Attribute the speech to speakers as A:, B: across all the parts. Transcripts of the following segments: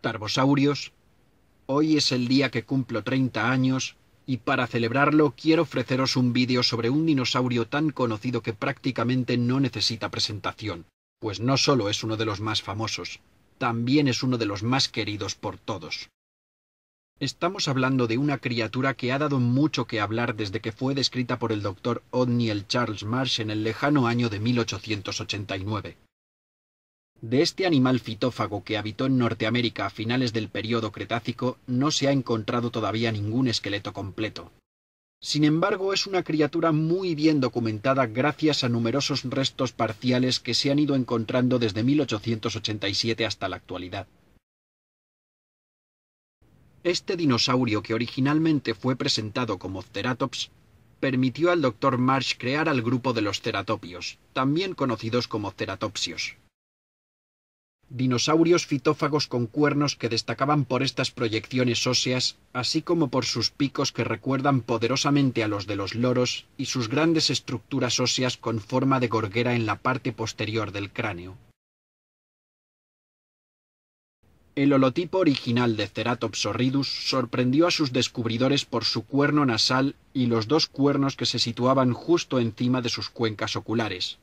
A: Tarbosaurios, hoy es el día que cumplo 30 años y para celebrarlo quiero ofreceros un vídeo sobre un dinosaurio tan conocido que prácticamente no necesita presentación, pues no solo es uno de los más famosos, también es uno de los más queridos por todos. Estamos hablando de una criatura que ha dado mucho que hablar desde que fue descrita por el doctor O'Neill Charles Marsh en el lejano año de 1889. De este animal fitófago que habitó en Norteamérica a finales del periodo Cretácico no se ha encontrado todavía ningún esqueleto completo. Sin embargo, es una criatura muy bien documentada gracias a numerosos restos parciales que se han ido encontrando desde 1887 hasta la actualidad. Este dinosaurio, que originalmente fue presentado como Ceratops, permitió al Dr. Marsh crear al grupo de los ceratopios, también conocidos como ceratopsios dinosaurios fitófagos con cuernos que destacaban por estas proyecciones óseas, así como por sus picos que recuerdan poderosamente a los de los loros y sus grandes estructuras óseas con forma de gorguera en la parte posterior del cráneo. El holotipo original de Ceratops horridus sorprendió a sus descubridores por su cuerno nasal y los dos cuernos que se situaban justo encima de sus cuencas oculares,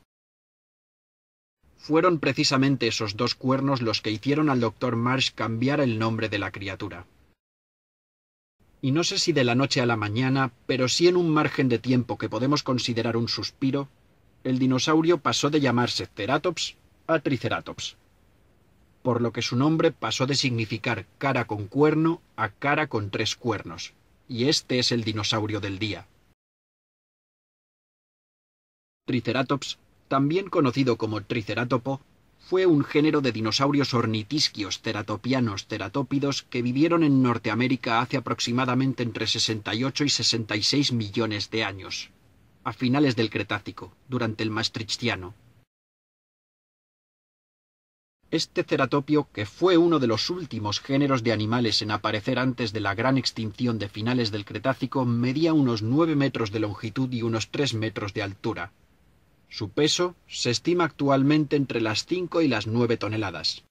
A: fueron precisamente esos dos cuernos los que hicieron al doctor Marsh cambiar el nombre de la criatura. Y no sé si de la noche a la mañana, pero sí en un margen de tiempo que podemos considerar un suspiro, el dinosaurio pasó de llamarse Ceratops a Triceratops, por lo que su nombre pasó de significar cara con cuerno a cara con tres cuernos, y este es el dinosaurio del día. Triceratops también conocido como triceratopo, fue un género de dinosaurios ornitisquios ceratopianos ceratópidos que vivieron en Norteamérica hace aproximadamente entre 68 y 66 millones de años, a finales del Cretácico, durante el Maastrichtiano. Este ceratopio, que fue uno de los últimos géneros de animales en aparecer antes de la gran extinción de finales del Cretácico, medía unos 9 metros de longitud y unos 3 metros de altura, su peso se estima actualmente entre las 5 y las 9 toneladas.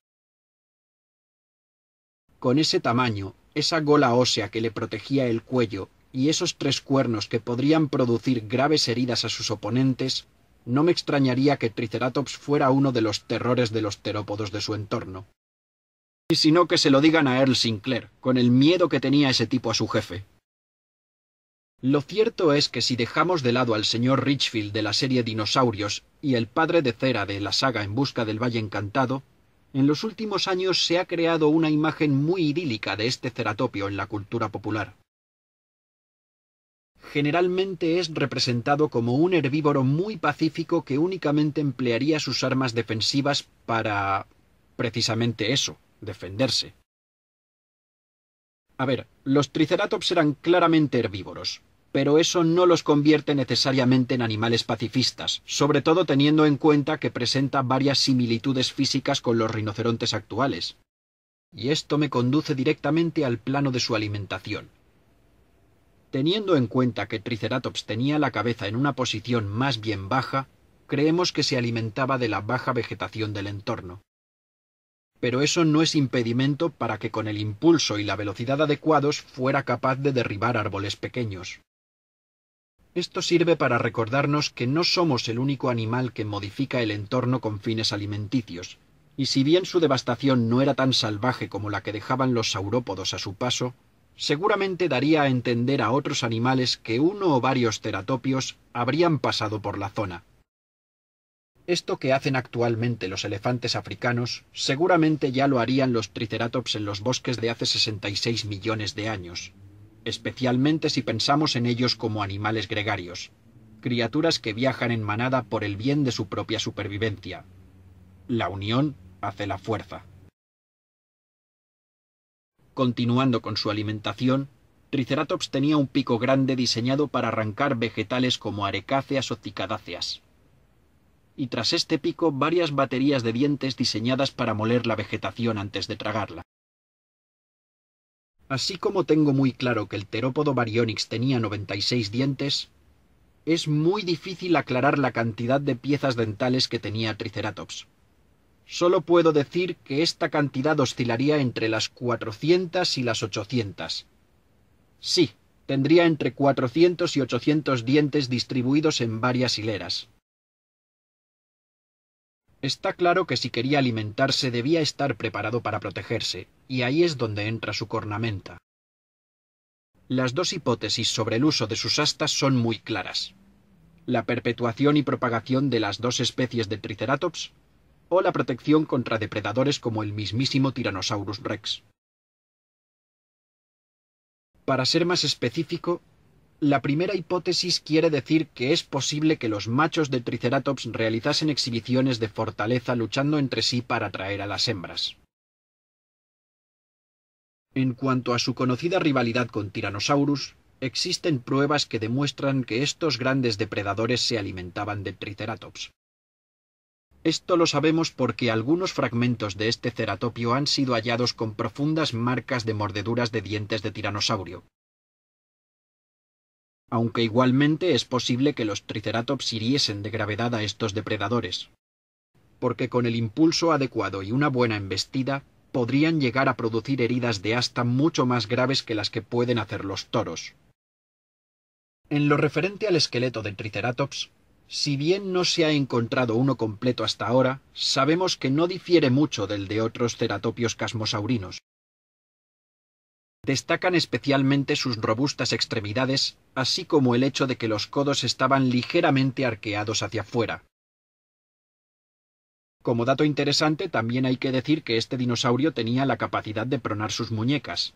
A: Con ese tamaño, esa gola ósea que le protegía el cuello y esos tres cuernos que podrían producir graves heridas a sus oponentes, no me extrañaría que Triceratops fuera uno de los terrores de los terópodos de su entorno. Y si no que se lo digan a Earl Sinclair, con el miedo que tenía ese tipo a su jefe. Lo cierto es que si dejamos de lado al señor Richfield de la serie Dinosaurios y el padre de cera de la saga En Busca del Valle Encantado, en los últimos años se ha creado una imagen muy idílica de este ceratopio en la cultura popular. Generalmente es representado como un herbívoro muy pacífico que únicamente emplearía sus armas defensivas para... precisamente eso, defenderse. A ver, los triceratops eran claramente herbívoros, pero eso no los convierte necesariamente en animales pacifistas, sobre todo teniendo en cuenta que presenta varias similitudes físicas con los rinocerontes actuales. Y esto me conduce directamente al plano de su alimentación. Teniendo en cuenta que Triceratops tenía la cabeza en una posición más bien baja, creemos que se alimentaba de la baja vegetación del entorno. Pero eso no es impedimento para que con el impulso y la velocidad adecuados fuera capaz de derribar árboles pequeños. Esto sirve para recordarnos que no somos el único animal que modifica el entorno con fines alimenticios, y si bien su devastación no era tan salvaje como la que dejaban los saurópodos a su paso, seguramente daría a entender a otros animales que uno o varios teratopios habrían pasado por la zona. Esto que hacen actualmente los elefantes africanos seguramente ya lo harían los triceratops en los bosques de hace 66 millones de años, especialmente si pensamos en ellos como animales gregarios, criaturas que viajan en manada por el bien de su propia supervivencia. La unión hace la fuerza. Continuando con su alimentación, Triceratops tenía un pico grande diseñado para arrancar vegetales como arecáceas o cicadáceas. Y tras este pico varias baterías de dientes diseñadas para moler la vegetación antes de tragarla. Así como tengo muy claro que el terópodo baryonyx tenía 96 dientes, es muy difícil aclarar la cantidad de piezas dentales que tenía Triceratops. Solo puedo decir que esta cantidad oscilaría entre las 400 y las 800. Sí, tendría entre 400 y 800 dientes distribuidos en varias hileras. Está claro que si quería alimentarse debía estar preparado para protegerse, y ahí es donde entra su cornamenta. Las dos hipótesis sobre el uso de sus astas son muy claras. La perpetuación y propagación de las dos especies de Triceratops o la protección contra depredadores como el mismísimo Tyrannosaurus rex. Para ser más específico, la primera hipótesis quiere decir que es posible que los machos de Triceratops realizasen exhibiciones de fortaleza luchando entre sí para atraer a las hembras. En cuanto a su conocida rivalidad con Tyrannosaurus, existen pruebas que demuestran que estos grandes depredadores se alimentaban de Triceratops. Esto lo sabemos porque algunos fragmentos de este ceratopio han sido hallados con profundas marcas de mordeduras de dientes de tiranosaurio. Aunque igualmente es posible que los triceratops hiriesen de gravedad a estos depredadores, porque con el impulso adecuado y una buena embestida podrían llegar a producir heridas de asta mucho más graves que las que pueden hacer los toros. En lo referente al esqueleto del Triceratops, si bien no se ha encontrado uno completo hasta ahora, sabemos que no difiere mucho del de otros ceratopios casmosaurinos. Destacan especialmente sus robustas extremidades, así como el hecho de que los codos estaban ligeramente arqueados hacia afuera. Como dato interesante, también hay que decir que este dinosaurio tenía la capacidad de pronar sus muñecas,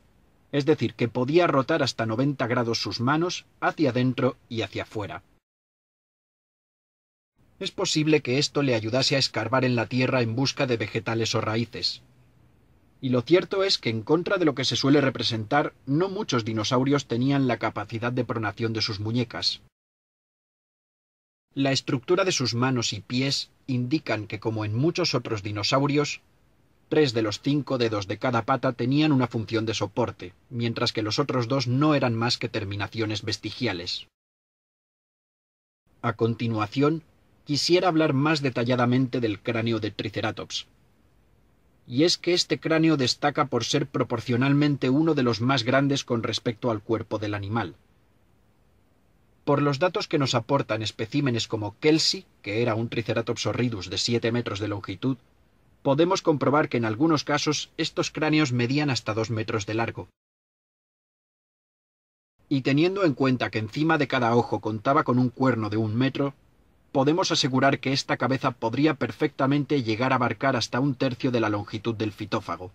A: es decir, que podía rotar hasta 90 grados sus manos hacia adentro y hacia afuera. Es posible que esto le ayudase a escarbar en la tierra en busca de vegetales o raíces. Y lo cierto es que, en contra de lo que se suele representar, no muchos dinosaurios tenían la capacidad de pronación de sus muñecas. La estructura de sus manos y pies indican que, como en muchos otros dinosaurios, tres de los cinco dedos de cada pata tenían una función de soporte, mientras que los otros dos no eran más que terminaciones vestigiales. A continuación, quisiera hablar más detalladamente del cráneo de Triceratops. Y es que este cráneo destaca por ser proporcionalmente uno de los más grandes con respecto al cuerpo del animal por los datos que nos aportan especímenes como Kelsey, que era un Triceratops horridus de 7 metros de longitud, podemos comprobar que en algunos casos estos cráneos medían hasta 2 metros de largo. Y teniendo en cuenta que encima de cada ojo contaba con un cuerno de un metro, podemos asegurar que esta cabeza podría perfectamente llegar a abarcar hasta un tercio de la longitud del fitófago.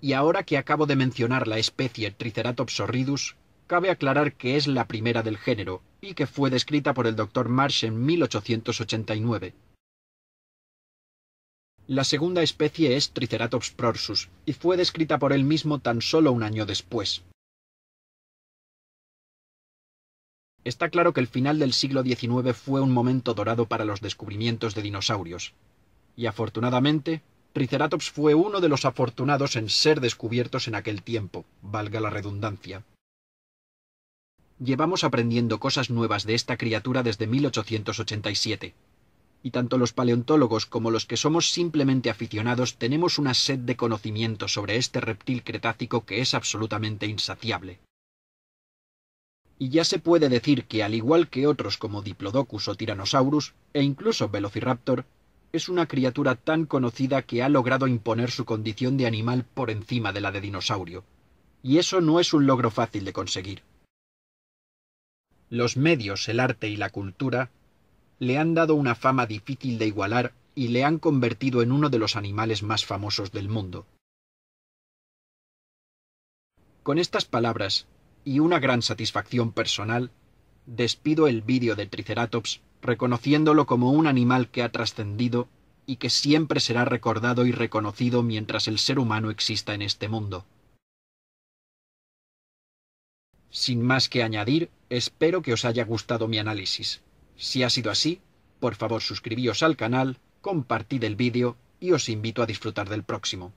A: Y ahora que acabo de mencionar la especie Triceratops horridus, Cabe aclarar que es la primera del género y que fue descrita por el Dr. Marsh en 1889. La segunda especie es Triceratops prorsus y fue descrita por él mismo tan solo un año después. Está claro que el final del siglo XIX fue un momento dorado para los descubrimientos de dinosaurios. Y afortunadamente, Triceratops fue uno de los afortunados en ser descubiertos en aquel tiempo, valga la redundancia llevamos aprendiendo cosas nuevas de esta criatura desde 1887. Y tanto los paleontólogos como los que somos simplemente aficionados tenemos una sed de conocimiento sobre este reptil cretácico que es absolutamente insaciable. Y ya se puede decir que, al igual que otros como Diplodocus o Tyrannosaurus, e incluso Velociraptor, es una criatura tan conocida que ha logrado imponer su condición de animal por encima de la de dinosaurio. Y eso no es un logro fácil de conseguir los medios, el arte y la cultura le han dado una fama difícil de igualar y le han convertido en uno de los animales más famosos del mundo. Con estas palabras, y una gran satisfacción personal, despido el vídeo de Triceratops reconociéndolo como un animal que ha trascendido y que siempre será recordado y reconocido mientras el ser humano exista en este mundo. Sin más que añadir, Espero que os haya gustado mi análisis. Si ha sido así, por favor suscribíos al canal, compartid el vídeo y os invito a disfrutar del próximo.